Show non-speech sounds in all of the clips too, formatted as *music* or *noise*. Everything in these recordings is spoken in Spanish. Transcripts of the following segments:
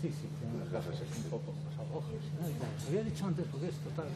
Sí, sí, las gafas. Un poco más pues, había dicho antes porque es total.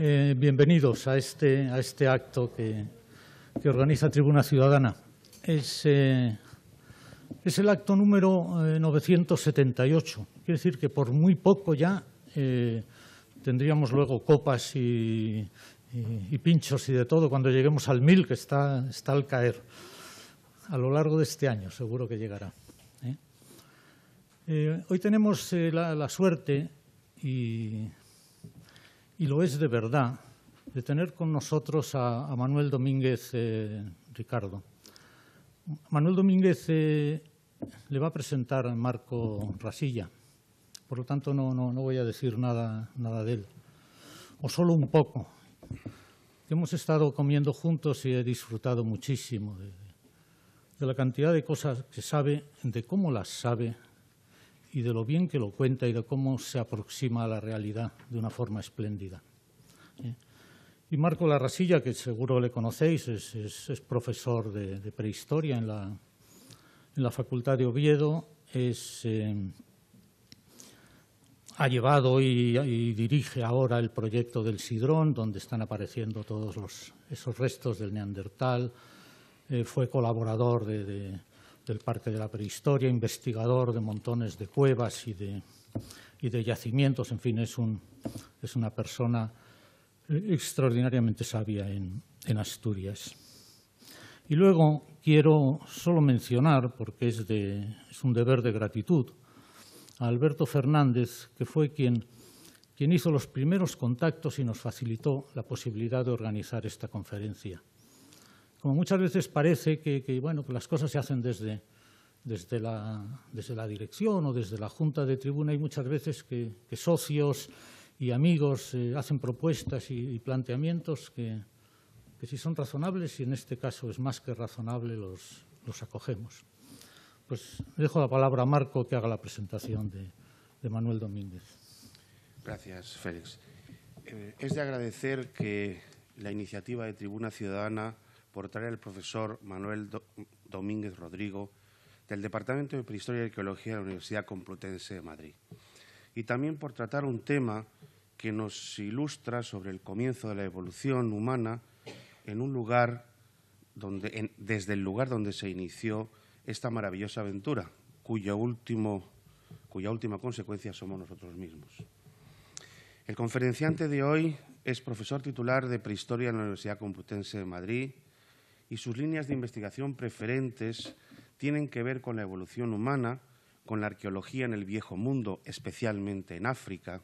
Eh, bienvenidos a este, a este acto que, que organiza Tribuna Ciudadana. Es, eh, el acto número 978. Eh, Quiere decir que por muy poco ya tendríamos luego copas y, pinchos y de todo cuando lleguemos al mil, que está, está al caer. A lo largo de este año seguro que llegará. hoy tenemos la, la suerte y y lo es de verdad, de tener con nosotros a, Manuel Domínguez eh, Ricardo. Manuel Domínguez eh, le va a presentar a Marco Rasilla, por lo tanto no, voy a decir nada, nada de él, o solo un poco. Hemos estado comiendo juntos y he disfrutado muchísimo de la cantidad de cosas que sabe, de cómo las sabe y de lo bien que lo cuenta y de cómo se aproxima a la realidad de una forma espléndida. ¿Eh? Y Marco Larrasilla, que seguro le conocéis, es, es, es profesor de, prehistoria en la, en la Facultad de Oviedo, es, eh, ha llevado y, dirige ahora el proyecto del Sidrón, donde están apareciendo todos los, esos restos del Neandertal, eh, fue colaborador de del Parque de la Prehistoria, investigador de montones de cuevas y de, yacimientos. En fin, es, una persona extraordinariamente sabia en, Asturias. Y luego quiero solo mencionar, porque es, un deber de gratitud, a Alberto Fernández, que fue quien, quien hizo los primeros contactos y nos facilitó la posibilidad de organizar esta conferencia como muchas veces parece que, bueno, las cosas se hacen desde, la, desde la dirección o desde la junta de tribuna, y muchas veces que, socios y amigos eh, hacen propuestas y, planteamientos que, si son razonables, y en este caso es más que razonable, los, los acogemos. Pues dejo la palabra a Marco que haga la presentación de, Manuel Domínguez. Gracias, Félix. Eh, es de agradecer que la iniciativa de Tribuna Ciudadana por traer al profesor Manuel Domínguez Rodrigo del Departamento de Prehistoria y Arqueología de la Universidad Complutense de Madrid. Y también por tratar un tema que nos ilustra sobre el comienzo de la evolución humana en un lugar donde, desde el lugar donde se inició esta maravillosa aventura, último, cuya última consecuencia somos nosotros mismos. El conferenciante de hoy es profesor titular de Prehistoria en la Universidad Complutense de Madrid, y sus líneas de investigación preferentes tienen que ver con la evolución humana, con la arqueología en el viejo mundo, especialmente en África,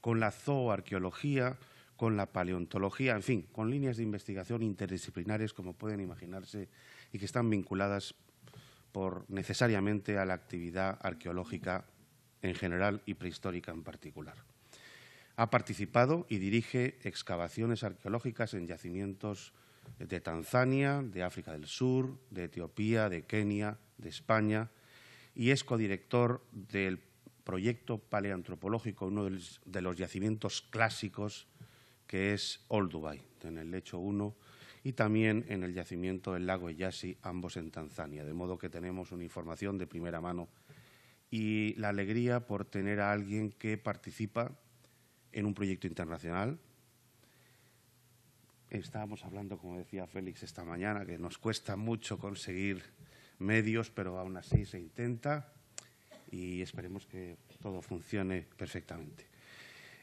con la zooarqueología, con la paleontología, en fin, con líneas de investigación interdisciplinares, como pueden imaginarse, y que están vinculadas por, necesariamente a la actividad arqueológica en general y prehistórica en particular. Ha participado y dirige excavaciones arqueológicas en yacimientos de Tanzania, de África del Sur, de Etiopía, de Kenia, de España, y es codirector del proyecto paleantropológico, uno de los yacimientos clásicos que es Old Dubai, en el lecho 1, y también en el yacimiento del lago Eyasi, ambos en Tanzania. De modo que tenemos una información de primera mano y la alegría por tener a alguien que participa en un proyecto internacional, Estábamos hablando, como decía Félix esta mañana, que nos cuesta mucho conseguir medios, pero aún así se intenta y esperemos que todo funcione perfectamente.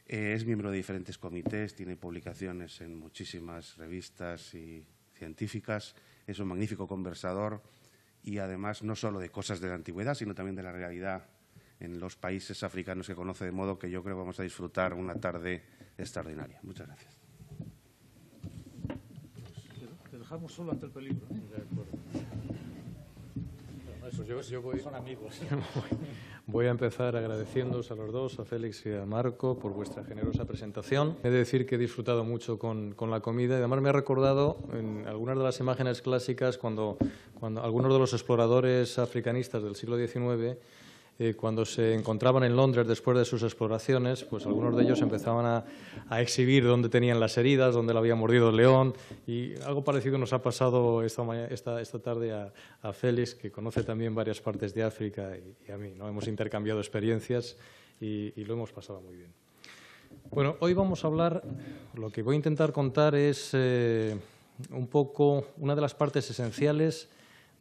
Eh, es miembro de diferentes comités, tiene publicaciones en muchísimas revistas y científicas, es un magnífico conversador y además no solo de cosas de la antigüedad, sino también de la realidad en los países africanos que conoce, de modo que yo creo que vamos a disfrutar una tarde extraordinaria. Muchas gracias. dejamos solo ante el peligro. ¿eh? De acuerdo. yo, voy... Son amigos. *laughs* voy a empezar agradeciéndoos a los dos, a Félix y a Marco, por vuestra generosa presentación. He de decir que he disfrutado mucho con, con la comida y además me ha recordado en algunas de las imágenes clásicas cuando, cuando algunos de los exploradores africanistas del siglo XIX eh, cuando se encontraban en Londres después de sus exploraciones, pues algunos de ellos empezaban a, exhibir dónde tenían las heridas, dónde le había mordido el león, y algo parecido nos ha pasado esta, esta, tarde a, Félix, que conoce también varias partes de África, y, a mí. ¿no? Hemos intercambiado experiencias y, lo hemos pasado muy bien. Bueno, hoy vamos a hablar, lo que voy a intentar contar es eh, un poco una de las partes esenciales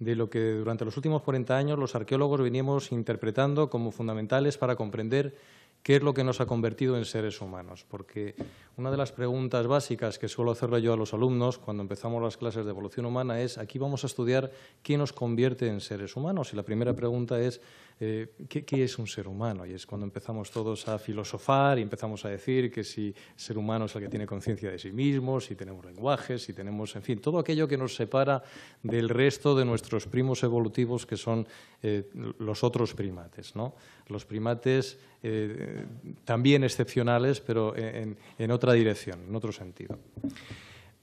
de lo que durante los últimos 40 años los arqueólogos veníamos interpretando como fundamentales para comprender qué es lo que nos ha convertido en seres humanos. Porque una de las preguntas básicas que suelo hacerle yo a los alumnos cuando empezamos las clases de evolución humana es, aquí vamos a estudiar qué nos convierte en seres humanos. Y la primera pregunta es, eh, ¿qué, es un ser humano? Y es cuando empezamos todos a filosofar y empezamos a decir que si ser humano es el que tiene conciencia de sí mismo, si tenemos lenguajes, si tenemos, en fin, todo aquello que nos separa del resto de nuestros primos evolutivos que son eh, los otros primates. ¿no? Los primates eh, también excepcionales, pero en otra dirección, en otro sentido.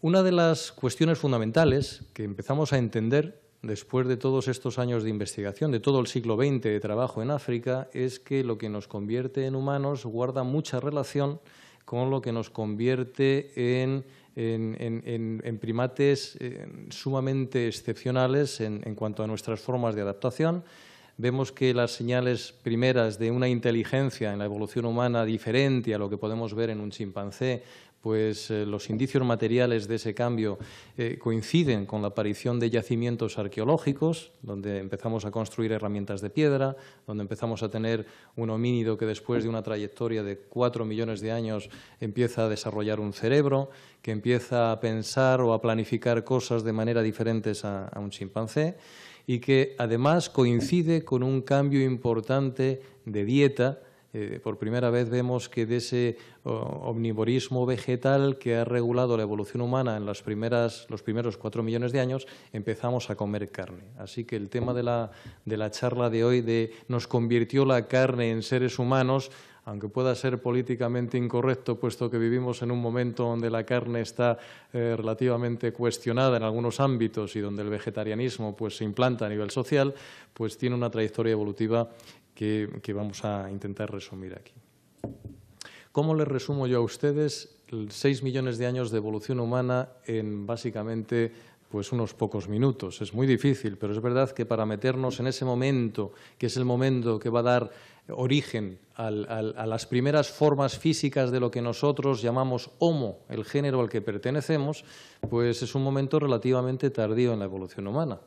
Una de las cuestiones fundamentales que empezamos a entender después de todos estos años de investigación, de todo el siglo XX de trabajo en África, es que lo que nos convierte en humanos guarda mucha relación con lo que nos convierte en, en, primates sumamente excepcionales en cuanto a nuestras formas de adaptación. Vemos que las señales primeras de una inteligencia en la evolución humana diferente a lo que podemos ver en un chimpancé pues eh, los indicios materiales de ese cambio eh, coinciden con la aparición de yacimientos arqueológicos, donde empezamos a construir herramientas de piedra, donde empezamos a tener un homínido que después de una trayectoria de cuatro millones de años empieza a desarrollar un cerebro, que empieza a pensar o a planificar cosas de manera diferente a un chimpancé y que además coincide con un cambio importante de dieta eh, por primera vez vemos que de ese omnivorismo vegetal que ha regulado la evolución humana en los primeros cuatro millones de años, empezamos a comer carne. Así que el tema de la, de la charla de hoy de nos convirtió la carne en seres humanos aunque pueda ser políticamente incorrecto, puesto que vivimos en un momento donde la carne está eh, relativamente cuestionada en algunos ámbitos y donde el vegetarianismo pues, se implanta a nivel social, pues tiene una trayectoria evolutiva que, vamos a intentar resumir aquí. ¿Cómo les resumo yo a ustedes seis millones de años de evolución humana en básicamente pues, unos pocos minutos. Es muy difícil, pero es verdad que para meternos en ese momento, que es el momento que va a dar origen a las primeras formas físicas de lo que nosotros llamamos Homo, el género al que pertenecemos, pues es un momento relativamente tardío en la evolución humana.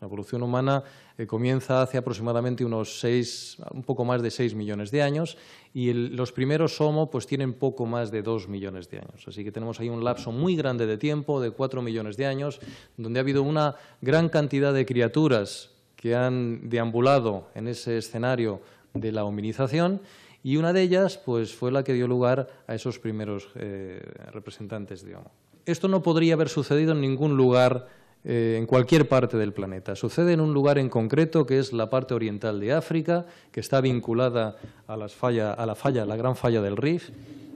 La evolución humana eh, comienza hace aproximadamente unos seis, un poco más de 6 millones de años y los primeros Homo pues, tienen poco más de 2 millones de años. Así que tenemos ahí un lapso muy grande de tiempo, de 4 millones de años, donde ha habido una gran cantidad de criaturas que han deambulado en ese escenario de la hominización y una de ellas pues, fue la que dio lugar a esos primeros eh, representantes de Homo. Esto no podría haber sucedido en ningún lugar eh, en cualquier parte del planeta. Sucede en un lugar en concreto que es la parte oriental de África, que está vinculada a, falla, a la falla, la gran falla del Rif,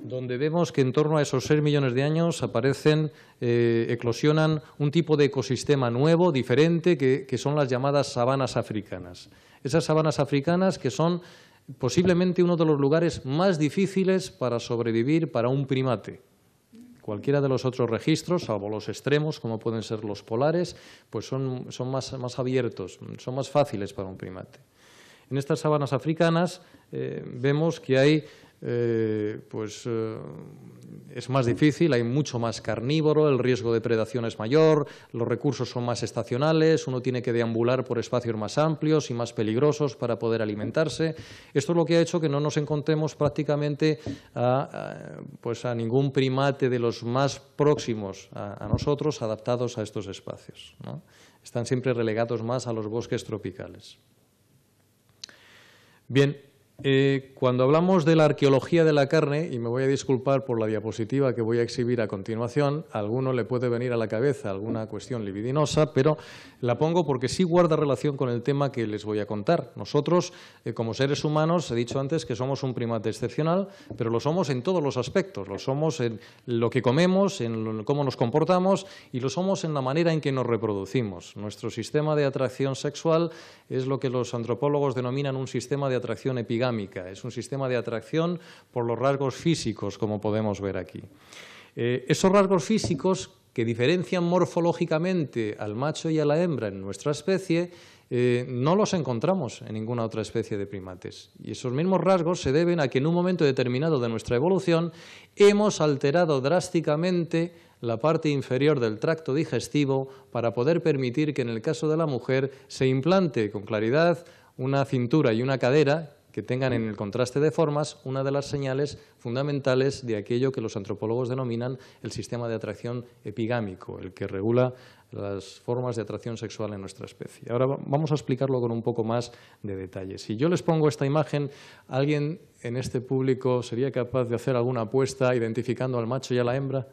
donde vemos que en torno a esos 6 millones de años aparecen, eh, eclosionan un tipo de ecosistema nuevo, diferente, que son las llamadas sabanas africanas. Esas sabanas africanas que son posiblemente uno de los lugares más difíciles para sobrevivir para un primate Cualquiera de los otros registros, salvo los extremos, como pueden ser los polares, pues son, más, abiertos, son más fáciles para un primate. En estas sabanas africanas eh, vemos que hay eh, pues eh, es más difícil, hay mucho más carnívoro, el riesgo de predación es mayor, los recursos son más estacionales, uno tiene que deambular por espacios más amplios y más peligrosos para poder alimentarse. Esto es lo que ha hecho que no nos encontremos prácticamente a, pues, ningún primate de los más próximos a, nosotros adaptados a estos espacios. Están siempre relegados más a los bosques tropicales. Bien, eh, cuando hablamos de la arqueología de la carne, y me voy a disculpar por la diapositiva que voy a exhibir a continuación, a alguno le puede venir a la cabeza alguna cuestión libidinosa, pero la pongo porque sí guarda relación con el tema que les voy a contar. Nosotros, eh, como seres humanos, he dicho antes que somos un primate excepcional, pero lo somos en todos los aspectos. Lo somos en lo que comemos, en cómo nos comportamos y lo somos en la manera en que nos reproducimos. Nuestro sistema de atracción sexual es lo que los antropólogos denominan un sistema de atracción epigástrica es un sistema de atracción por los rasgos físicos, como podemos ver aquí. Eh, esos rasgos físicos que diferencian morfológicamente al macho y a la hembra en nuestra especie, eh, no los encontramos en ninguna otra especie de primates. Y esos mismos rasgos se deben a que en un momento determinado de nuestra evolución hemos alterado drásticamente la parte inferior del tracto digestivo para poder permitir que en el caso de la mujer se implante con claridad una cintura y una cadera que tengan en el contraste de formas una de las señales fundamentales de aquello que los antropólogos denominan el sistema de atracción epigámico, el que regula las formas de atracción sexual en nuestra especie. Ahora vamos a explicarlo con un poco más de detalle. Si yo les pongo esta imagen, ¿alguien en este público sería capaz de hacer alguna apuesta identificando al macho y a la hembra?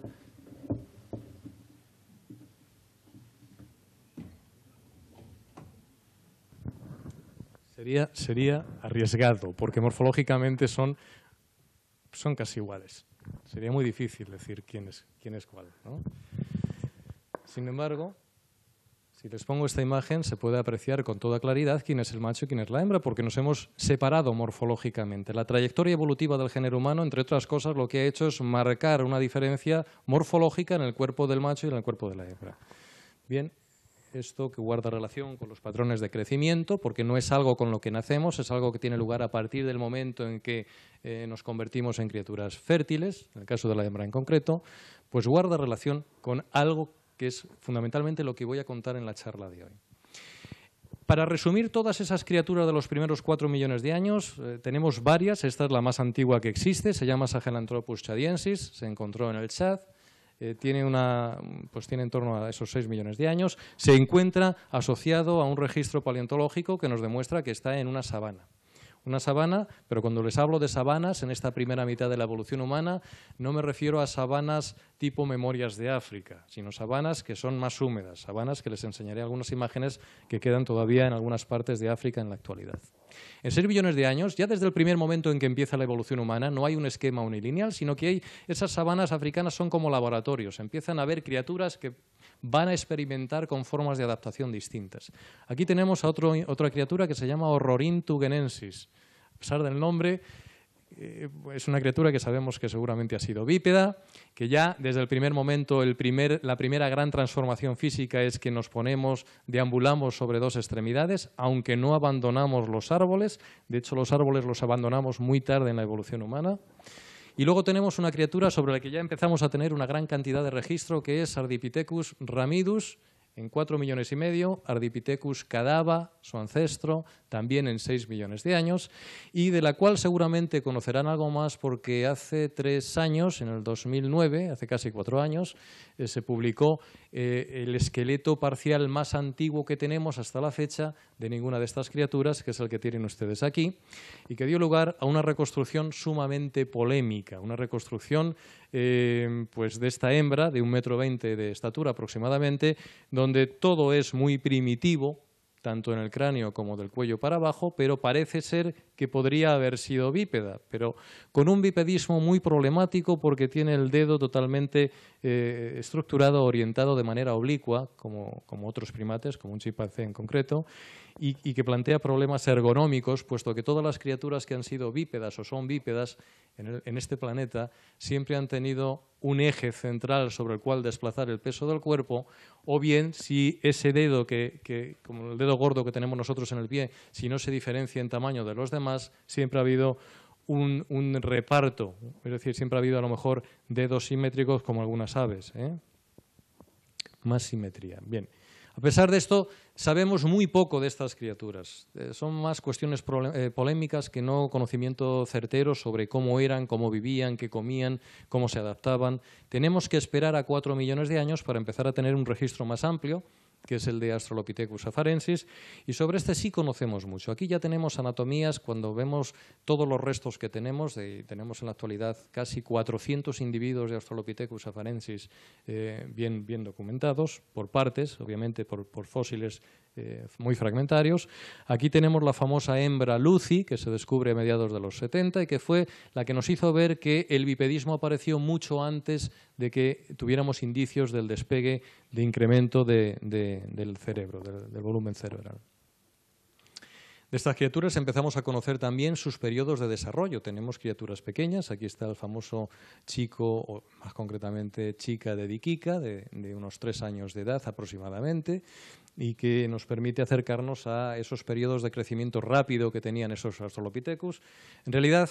Sería, arriesgado, porque morfológicamente son, casi iguales. Sería muy difícil decir quién es, quién es cuál. Sin embargo, si les pongo esta imagen, se puede apreciar con toda claridad quién es el macho y quién es la hembra, porque nos hemos separado morfológicamente. La trayectoria evolutiva del género humano, entre otras cosas, lo que ha hecho es marcar una diferencia morfológica en el cuerpo del macho y en el cuerpo de la hembra. Bien, esto que guarda relación con los patrones de crecimiento, porque no es algo con lo que nacemos, es algo que tiene lugar a partir del momento en que eh, nos convertimos en criaturas fértiles, en el caso de la hembra en concreto, pues guarda relación con algo que es fundamentalmente lo que voy a contar en la charla de hoy. Para resumir todas esas criaturas de los primeros cuatro millones de años, eh, tenemos varias, esta es la más antigua que existe, se llama Sahelanthropus chadiensis, se encontró en el Chad, eh, tiene, pues tiene en torno a esos 6 millones de años, se encuentra asociado a un registro paleontológico que nos demuestra que está en una sabana una sabana, pero cuando les hablo de sabanas en esta primera mitad de la evolución humana, no me refiero a sabanas tipo memorias de África, sino sabanas que son más húmedas, sabanas que les enseñaré algunas imágenes que quedan todavía en algunas partes de África en la actualidad. En 6 billones de años, ya desde el primer momento en que empieza la evolución humana, no hay un esquema unilineal, sino que hay, esas sabanas africanas son como laboratorios. Empiezan a haber criaturas que van a experimentar con formas de adaptación distintas. Aquí tenemos a otra criatura que se llama Horrorin tugenensis. A pesar del nombre, eh, es una criatura que sabemos que seguramente ha sido bípeda, que ya desde el primer momento la primera gran transformación física es que nos ponemos, deambulamos sobre dos extremidades, aunque no abandonamos los árboles, de hecho los árboles los abandonamos muy tarde en la evolución humana. Y luego tenemos una criatura sobre la que ya empezamos a tener una gran cantidad de registro, que es Ardipithecus ramidus, en cuatro millones y medio, Ardipithecus cadava, su ancestro, también en seis millones de años, y de la cual seguramente conocerán algo más porque hace tres años, en el 2009, hace casi cuatro años, eh, se publicó eh, el esqueleto parcial más antiguo que tenemos hasta la fecha de ninguna de estas criaturas, que es el que tienen ustedes aquí, y que dio lugar a una reconstrucción sumamente polémica, una reconstrucción eh, pues de esta hembra de un metro veinte de estatura aproximadamente, donde donde todo es muy primitivo, tanto en el cráneo como del cuello para abajo, pero parece ser que podría haber sido bípeda, pero con un bipedismo muy problemático porque tiene el dedo totalmente eh, estructurado, orientado de manera oblicua, como, otros primates, como un chimpancé en concreto, y, que plantea problemas ergonómicos, puesto que todas las criaturas que han sido bípedas o son bípedas en, en este planeta siempre han tenido un eje central sobre el cual desplazar el peso del cuerpo, o bien si ese dedo, que, que, como el dedo gordo que tenemos nosotros en el pie, si no se diferencia en tamaño de los demás, siempre ha habido un, reparto. Es decir, siempre ha habido a lo mejor dedos simétricos como algunas aves. ¿eh? Más simetría. Bien. A pesar de esto, Sabemos muy poco de estas criaturas. Eh, son más cuestiones eh, polémicas que no conocimiento certero sobre cómo eran, cómo vivían, qué comían, cómo se adaptaban. Tenemos que esperar a cuatro millones de años para empezar a tener un registro más amplio que es el de Australopithecus afarensis, y sobre este sí conocemos mucho. Aquí ya tenemos anatomías, cuando vemos todos los restos que tenemos, tenemos en la actualidad casi 400 individuos de Australopithecus afarensis eh, bien, bien documentados, por partes, obviamente por fósiles eh, muy fragmentarios. Aquí tenemos la famosa hembra Lucy, que se descubre a mediados de los 70 y que fue la que nos hizo ver que el bipedismo apareció mucho antes de que tuviéramos indicios del despegue de incremento del cerebro, del volumen cerebral. De estas criaturas empezamos a conocer también sus periodos de desarrollo. Tenemos criaturas pequeñas, aquí está el famoso chico, o más concretamente chica de Dikika, de, unos tres años de edad aproximadamente, y que nos permite acercarnos a esos periodos de crecimiento rápido que tenían esos Australopithecus. En realidad,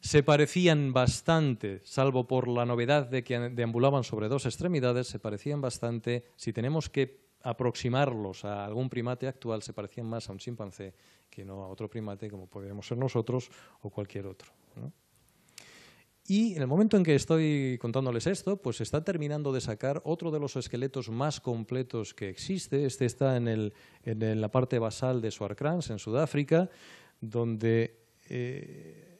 se parecían bastante, salvo por la novedad de que deambulaban sobre dos extremidades, se parecían bastante, si tenemos que aproximarlos a algún primate actual se parecían más a un chimpancé que no a otro primate como podríamos ser nosotros o cualquier otro. Y en el momento en que estoy contándoles esto, pues se está terminando de sacar otro de los esqueletos más completos que existe. Este está en, la parte basal de Suarkrans, en Sudáfrica, donde eh,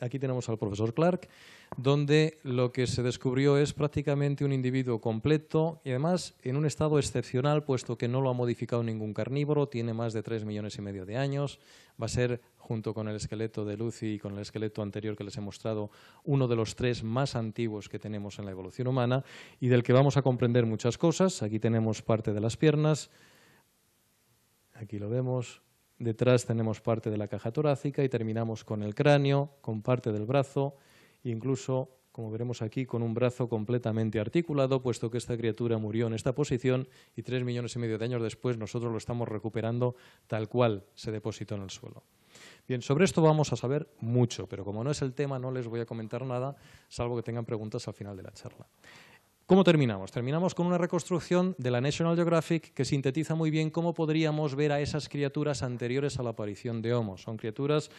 aquí tenemos al profesor Clark, donde lo que se descubrió es prácticamente un individuo completo y además en un estado excepcional, puesto que no lo ha modificado ningún carnívoro, tiene más de tres millones y medio de años, va a ser, junto con el esqueleto de Lucy y con el esqueleto anterior que les he mostrado, uno de los tres más antiguos que tenemos en la evolución humana y del que vamos a comprender muchas cosas. Aquí tenemos parte de las piernas, aquí lo vemos, Detrás tenemos parte de la caja torácica y terminamos con el cráneo, con parte del brazo incluso, como veremos aquí, con un brazo completamente articulado, puesto que esta criatura murió en esta posición y tres millones y medio de años después nosotros lo estamos recuperando tal cual se depositó en el suelo. Bien, sobre esto vamos a saber mucho, pero como no es el tema, no les voy a comentar nada, salvo que tengan preguntas al final de la charla. ¿Cómo terminamos? Terminamos con una reconstrucción de la National Geographic que sintetiza muy bien cómo podríamos ver a esas criaturas anteriores a la aparición de Homo. Son criaturas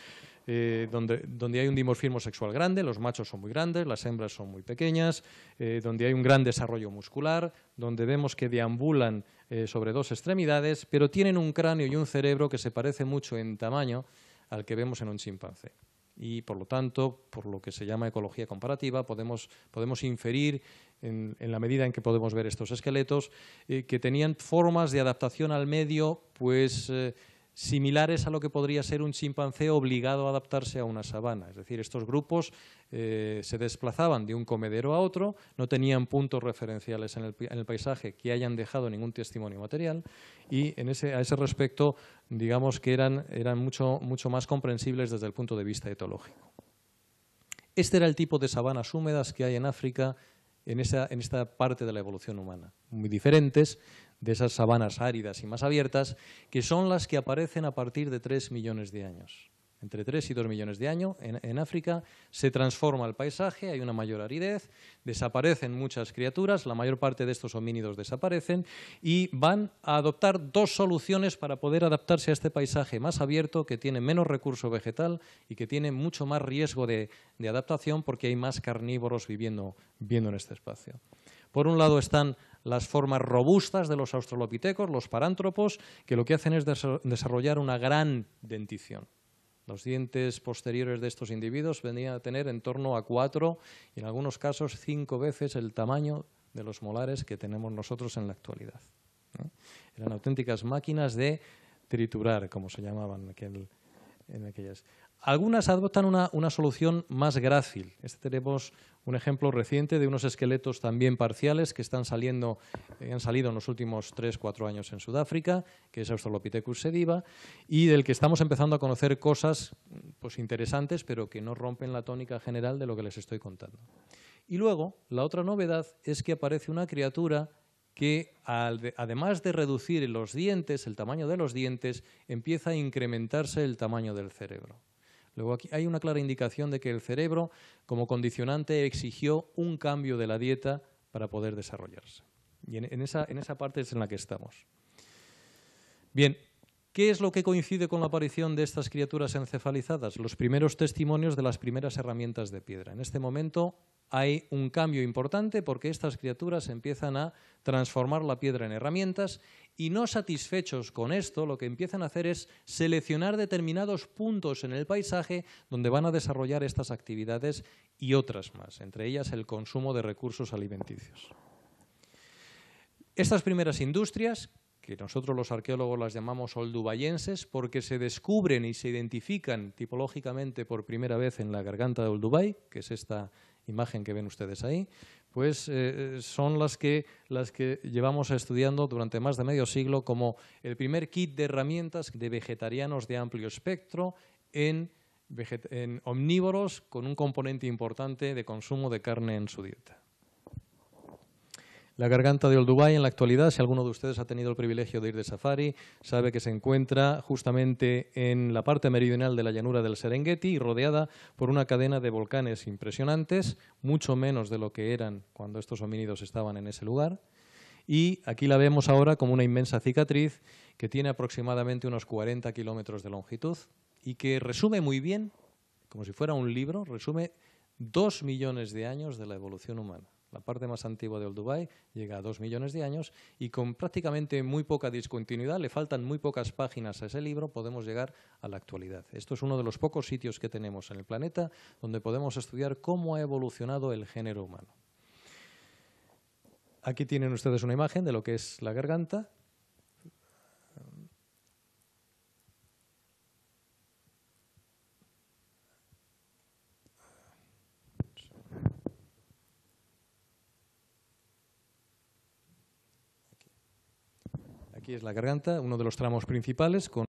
eh, donde, hay un dimorfismo sexual grande, los machos son muy grandes, las hembras son muy pequeñas, eh, donde hay un gran desarrollo muscular, donde vemos que deambulan eh, sobre dos extremidades, pero tienen un cráneo y un cerebro que se parece mucho en tamaño al que vemos en un chimpancé y, por lo tanto, por lo que se llama ecología comparativa, podemos, podemos inferir, en, la medida en que podemos ver estos esqueletos, eh, que tenían formas de adaptación al medio, pues eh, similares a lo que podría ser un chimpancé obligado a adaptarse a una sabana. Es decir, estos grupos eh, se desplazaban de un comedero a otro, no tenían puntos referenciales en el, paisaje que hayan dejado ningún testimonio material y en ese, a ese respecto digamos que eran, eran mucho, más comprensibles desde el punto de vista etológico. Este era el tipo de sabanas húmedas que hay en África en, esa, en esta parte de la evolución humana, muy diferentes de esas sabanas áridas y más abiertas, que son las que aparecen a partir de 3 millones de años. Entre 3 y 2 millones de años en, África se transforma el paisaje, hay una mayor aridez, desaparecen muchas criaturas, la mayor parte de estos homínidos desaparecen y van a adoptar dos soluciones para poder adaptarse a este paisaje más abierto que tiene menos recurso vegetal y que tiene mucho más riesgo de, adaptación porque hay más carnívoros viviendo, viviendo en este espacio. Por un lado están las formas robustas de los australopitecos, los parántropos, que lo que hacen es desarrollar una gran dentición. Los dientes posteriores de estos individuos venían a tener en torno a cuatro y en algunos casos cinco veces el tamaño de los molares que tenemos nosotros en la actualidad. Eran auténticas máquinas de triturar, como se llamaban aquel algunas adoptan una, una solución más grácil. Este tenemos un ejemplo reciente de unos esqueletos también parciales que están saliendo, eh, han salido en los últimos 3 cuatro años en Sudáfrica, que es Australopithecus sediva, y del que estamos empezando a conocer cosas pues, interesantes, pero que no rompen la tónica general de lo que les estoy contando. Y luego, la otra novedad es que aparece una criatura que además de reducir los dientes, el tamaño de los dientes, empieza a incrementarse el tamaño del cerebro. Luego aquí hay una clara indicación de que el cerebro, como condicionante, exigió un cambio de la dieta para poder desarrollarse. Y en, esa, esa parte es en la que estamos. Bien, ¿Qué es lo que coincide con la aparición de estas criaturas encefalizadas? Los primeros testimonios de las primeras herramientas de piedra. En este momento hay un cambio importante porque estas criaturas empiezan a transformar la piedra en herramientas y no satisfechos con esto, lo que empiezan a hacer es seleccionar determinados puntos en el paisaje donde van a desarrollar estas actividades y otras más, entre ellas el consumo de recursos alimenticios. Estas primeras industrias, que nosotros los arqueólogos las llamamos oldubayenses porque se descubren y se identifican tipológicamente por primera vez en la garganta de Oldubay, que es esta imagen que ven ustedes ahí, pues eh, son las que, las que llevamos estudiando durante más de medio siglo como el primer kit de herramientas de vegetarianos de amplio espectro en omnívoros con un componente importante de consumo de carne en su dieta. La garganta de Olduvai en la actualidad, si alguno de ustedes ha tenido el privilegio de ir de safari, sabe que se encuentra justamente en la parte meridional de la llanura del Serengeti y rodeada por una cadena de volcanes impresionantes, mucho menos de lo que eran cuando estos homínidos estaban en ese lugar. Y aquí la vemos ahora como una inmensa cicatriz que tiene aproximadamente unos 40 kilómetros de longitud y que resume muy bien, como si fuera un libro, resume dos millones de años de la evolución humana la parte más antigua de Old Dubai, llega a dos millones de años y con prácticamente muy poca discontinuidad, le faltan muy pocas páginas a ese libro, podemos llegar a la actualidad. Esto es uno de los pocos sitios que tenemos en el planeta donde podemos estudiar cómo ha evolucionado el género humano. Aquí tienen ustedes una imagen de lo que es la garganta, es la garganta, uno de los tramos principales, con